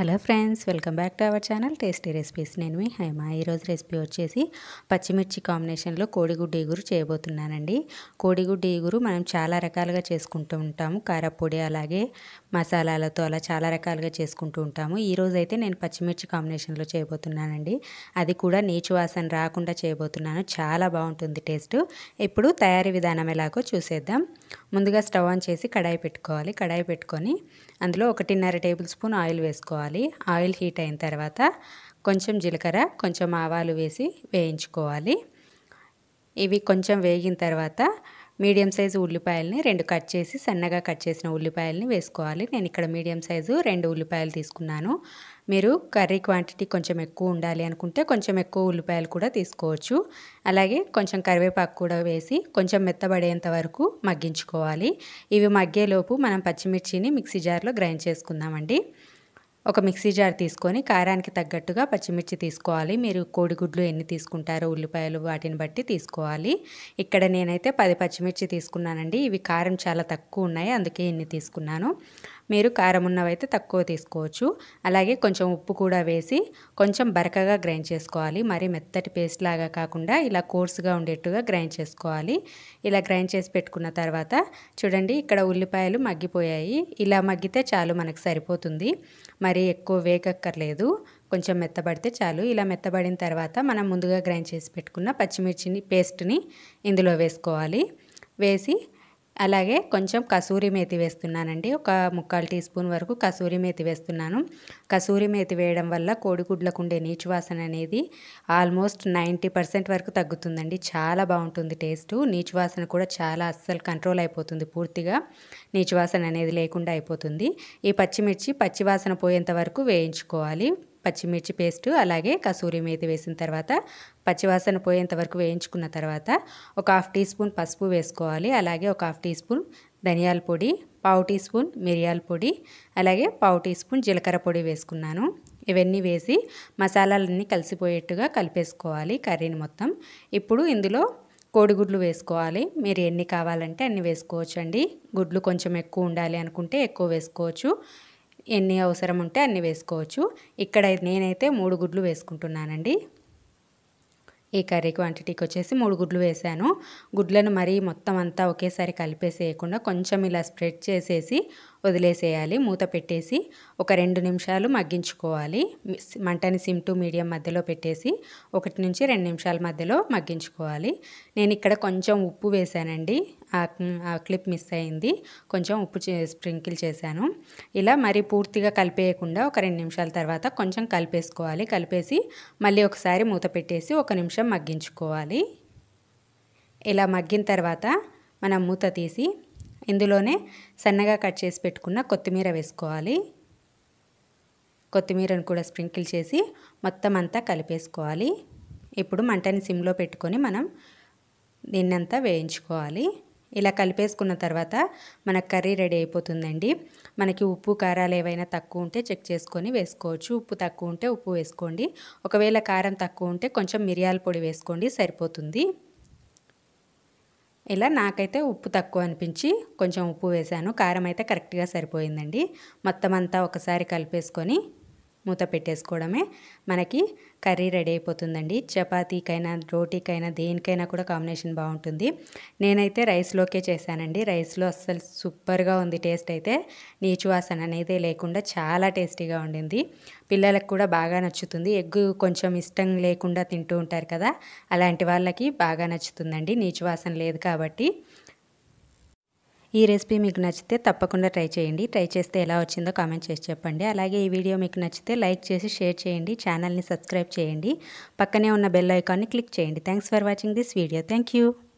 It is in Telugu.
hello friends welcome back to our channel tasty recipes నేను మీ హైమా ఈరోజు రెసిపీ వచ్చేసి పచ్చిమిర్చి కాంబినేషన్లో కోడిగుడ్డు ఈగురు చేయబోతున్నానండి కోడిగుడ్డు ఈగురు మనం చాలా రకాలుగా చేసుకుంటూ ఉంటాము కారపొడి అలాగే మసాలాలతో అలా చాలా రకాలుగా చేసుకుంటూ ఉంటాము ఈరోజు అయితే నేను పచ్చిమిర్చి కాంబినేషన్లో చేయబోతున్నానండి అది కూడా నీచు వాసన రాకుండా చేయబోతున్నాను చాలా బాగుంటుంది టేస్ట్ ఇప్పుడు తయారీ విధానం ఎలాగో చూసేద్దాం ముందుగా స్టవ్ ఆన్ చేసి కడాయి పెట్టుకోవాలి కడాయి పెట్టుకొని అందులో ఒకటిన్నర టేబుల్ స్పూన్ ఆయిల్ వేసుకోవాలి వేసుకోవాలి ఆయిల్ హీట్ అయిన తర్వాత కొంచెం జీలకర్ర కొంచెం ఆవాలు వేసి వేయించుకోవాలి ఇవి కొంచెం వేగిన తర్వాత మీడియం సైజు ఉల్లిపాయలని రెండు కట్ చేసి సన్నగా కట్ చేసిన ఉల్లిపాయలని వేసుకోవాలి నేను ఇక్కడ మీడియం సైజు రెండు ఉల్లిపాయలు తీసుకున్నాను మీరు కర్రీ క్వాంటిటీ కొంచెం ఎక్కువ ఉండాలి అనుకుంటే కొంచెం ఎక్కువ ఉల్లిపాయలు కూడా తీసుకోవచ్చు అలాగే కొంచెం కరివేపాకు కూడా వేసి కొంచెం మెత్తబడేంత వరకు మగ్గించుకోవాలి ఇవి మగ్గేలోపు మనం పచ్చిమిర్చిని మిక్సీ జార్లో గ్రైండ్ చేసుకుందామండి ఒక మిక్సీ జార్ తీసుకొని కారానికి తగ్గట్టుగా పచ్చిమిర్చి తీసుకోవాలి మీరు కోడిగుడ్లు ఎన్ని తీసుకుంటారో ఉల్లిపాయలు వాటిని బట్టి తీసుకోవాలి ఇక్కడ నేనైతే పది పచ్చిమిర్చి తీసుకున్నానండి ఇవి కారం చాలా తక్కువ ఉన్నాయి అందుకే ఎన్ని తీసుకున్నాను మీరు కారం ఉన్నవైతే తక్కువ తీసుకోవచ్చు అలాగే కొంచెం ఉప్పు కూడా వేసి కొంచెం బరకగా గ్రైండ్ చేసుకోవాలి మరి మెత్తటి పేస్ట్ లాగా కాకుండా ఇలా కోర్సుగా ఉండేట్టుగా గ్రైండ్ చేసుకోవాలి ఇలా గ్రైండ్ చేసి పెట్టుకున్న తర్వాత చూడండి ఇక్కడ ఉల్లిపాయలు మగ్గిపోయాయి ఇలా మగ్గితే చాలు మనకు సరిపోతుంది మరి ఎక్కువ వేగక్కర్లేదు కొంచెం మెత్తబడితే చాలు ఇలా మెత్తబడిన తర్వాత మనం ముందుగా గ్రైండ్ చేసి పెట్టుకున్న పచ్చిమిర్చిని పేస్ట్ని ఇందులో వేసుకోవాలి వేసి అలాగే కొంచెం కసూరి మేతి వేస్తున్నానండి ఒక ముక్కాలు టీ స్పూన్ వరకు కసూరి మేతి వేస్తున్నాను కసూరి మేతి వేయడం వల్ల కోడిగుడ్లకు ఉండే నీచు వాసన అనేది ఆల్మోస్ట్ నైంటీ పర్సెంట్ వరకు తగ్గుతుందండి చాలా బాగుంటుంది టేస్ట్ నీచు వాసన కూడా చాలా అస్సలు కంట్రోల్ అయిపోతుంది పూర్తిగా నీచు వాసన అనేది లేకుండా అయిపోతుంది ఈ పచ్చిమిర్చి పచ్చివాసన పోయేంత వరకు వేయించుకోవాలి పచ్చిమిర్చి పేస్ట్ అలాగే కసూరి మేతి వేసిన తర్వాత పచ్చివాసన పోయేంత వరకు వేయించుకున్న తర్వాత ఒక హాఫ్ టీ స్పూన్ పసుపు వేసుకోవాలి అలాగే ఒక హాఫ్ టీ స్పూన్ ధనియాల పొడి పావు టీ స్పూన్ మిరియాల పొడి అలాగే పావు టీ స్పూన్ జీలకర్ర పొడి వేసుకున్నాను ఇవన్నీ వేసి మసాలాలన్నీ కలిసిపోయేట్టుగా కలిపేసుకోవాలి కర్రీని మొత్తం ఇప్పుడు ఇందులో కోడిగుడ్లు వేసుకోవాలి మీరు ఎన్ని కావాలంటే అన్ని వేసుకోవచ్చండి గుడ్లు కొంచెం ఎక్కువ ఉండాలి అనుకుంటే ఎక్కువ వేసుకోవచ్చు ఎన్ని అవసరం ఉంటే అన్ని వేసుకోవచ్చు ఇక్కడ నేనైతే మూడు గుడ్లు వేసుకుంటున్నానండి ఈ కర్రీ క్వాంటిటీకి వచ్చేసి మూడు గుడ్లు వేసాను గుడ్లను మరీ మొత్తం అంతా ఒకేసారి కలిపేసేయకుండా కొంచెం ఇలా స్ప్రెడ్ చేసేసి వదిలేసేయాలి మూత పెట్టేసి ఒక రెండు నిమిషాలు మగ్గించుకోవాలి మంటని సిమ్ టు మీడియం మధ్యలో పెట్టేసి ఒకటి నుంచి రెండు నిమిషాల మధ్యలో మగ్గించుకోవాలి నేను ఇక్కడ కొంచెం ఉప్పు వేశానండి ఆ క్లిప్ మిస్ అయింది కొంచెం ఉప్పు స్ప్రింకిల్ చేశాను ఇలా మరి పూర్తిగా కలిపేయకుండా ఒక రెండు నిమిషాల తర్వాత కొంచెం కలిపేసుకోవాలి కలిపేసి మళ్ళీ ఒకసారి మూత పెట్టేసి ఒక నిమిషం మగ్గించుకోవాలి ఇలా మగ్గిన తర్వాత మనం మూత తీసి ఇందులోనే సన్నగా కట్ చేసి పెట్టుకున్న కొత్తిమీర వేసుకోవాలి కొత్తిమీరను కూడా స్ప్రింకిల్ చేసి మొత్తం అంతా కలిపేసుకోవాలి ఇప్పుడు మంటని సిమ్లో పెట్టుకొని మనం దీన్నంతా వేయించుకోవాలి ఇలా కలిపేసుకున్న తర్వాత మన కర్రీ రెడీ అయిపోతుందండి మనకి ఉప్పు కారాలు ఏవైనా తక్కువ ఉంటే చెక్ చేసుకొని వేసుకోవచ్చు ఉప్పు తక్కువ ఉంటే ఉప్పు వేసుకోండి ఒకవేళ కారం తక్కువ ఉంటే కొంచెం మిరియాల పొడి వేసుకోండి సరిపోతుంది ఇలా నాకైతే ఉప్పు తక్కువ అనిపించి కొంచెం ఉప్పు వేశాను కారం అయితే కరెక్ట్గా సరిపోయిందండి మొత్తం అంతా ఒకసారి కలిపేసుకొని మూత పెట్టేసుకోవడమే మనకి కర్రీ రెడీ అయిపోతుందండి చపాతీకైనా రోటీకైనా దేనికైనా కూడా కాంబినేషన్ బాగుంటుంది నేనైతే రైస్లోకే చేశానండి రైస్లో అస్సలు సూపర్గా ఉంది టేస్ట్ అయితే నీచు వాసన అనేది లేకుండా చాలా టేస్టీగా ఉండింది పిల్లలకు కూడా బాగా నచ్చుతుంది ఎగ్ కొంచెం ఇష్టం లేకుండా తింటూ ఉంటారు కదా అలాంటి వాళ్ళకి బాగా నచ్చుతుందండి నీచు వాసన లేదు కాబట్టి ఈ రెసిపీ మీకు నచ్చితే తప్పకుండా ట్రై చేయండి ట్రై చేస్తే ఎలా వచ్చిందో కామెంట్ చేసి చెప్పండి అలాగే ఈ వీడియో మీకు నచ్చితే లైక్ చేసి షేర్ చేయండి ఛానల్ని సబ్స్క్రైబ్ చేయండి పక్కనే ఉన్న బెల్ ఐకాన్ని క్లిక్ చేయండి thanks for watching this video thank